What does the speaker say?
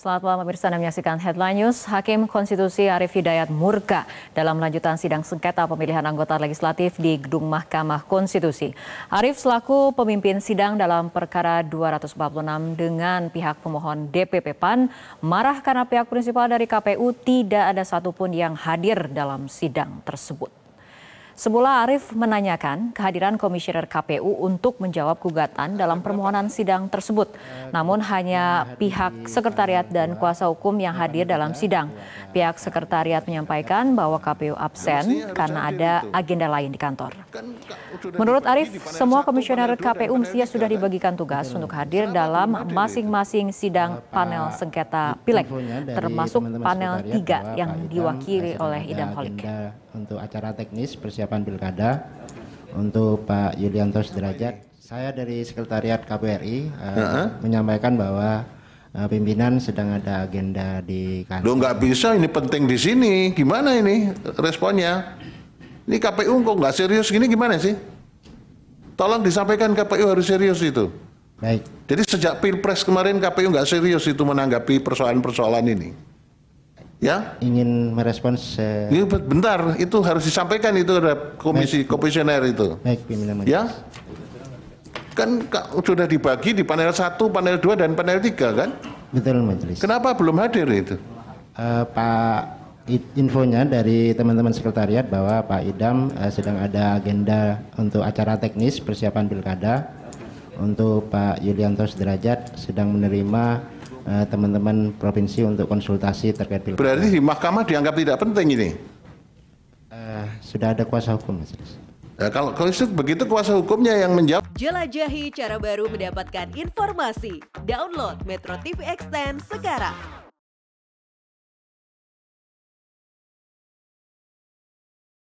Selamat malam pemirsa Anda menyaksikan Headline News. Hakim Konstitusi Arief Hidayat murka dalam lanjutan sidang sengketa pemilihan anggota legislatif di Gedung Mahkamah Konstitusi. Arif selaku pemimpin sidang dalam perkara 246 dengan pihak pemohon DPP PAN marah karena pihak prinsipal dari KPU tidak ada satupun yang hadir dalam sidang tersebut. Semula Arif menanyakan kehadiran Komisioner KPU untuk menjawab gugatan dalam permohonan sidang tersebut. Namun hanya pihak sekretariat dan kuasa hukum yang hadir dalam sidang. Pihak sekretariat menyampaikan bahwa KPU absen karena ada agenda lain di kantor. Kan Menurut Arif, semua komisioner KPU mestinya sudah dibagikan tugas untuk hadir dalam masing-masing sidang panel sengketa pileg, termasuk panel 3 yang diwakili oleh Idam Holik untuk acara teknis persiapan pilkada untuk Pak Yulianto Sederajat. Saya dari Sekretariat KPRI uh, eh, uh-huh. menyampaikan bahwa uh, pimpinan sedang ada agenda di kantor. Lo nggak bisa, ini penting di sini. Gimana ini responnya? Ini KPU kok nggak serius gini gimana sih? Tolong disampaikan KPU harus serius itu. Baik. Jadi sejak pilpres kemarin KPU nggak serius itu menanggapi persoalan-persoalan ini ya ingin merespons uh, ya, bentar itu harus disampaikan itu ada komisi baik, komisioner itu baik ya kan sudah dibagi di panel satu, panel 2 dan panel 3 kan betul majelis kenapa belum hadir itu uh, Pak infonya dari teman-teman sekretariat bahwa Pak Idam uh, sedang ada agenda untuk acara teknis persiapan pilkada untuk Pak Yulianto Sederajat sedang menerima eh, teman-teman uh, provinsi untuk konsultasi terkait pilkada. Berarti di mahkamah dianggap tidak penting ini? Uh, sudah ada kuasa hukum, Mas. Ya, kalau, kalau begitu kuasa hukumnya yang menjawab. Jelajahi cara baru mendapatkan informasi. Download Metro TV Extend sekarang.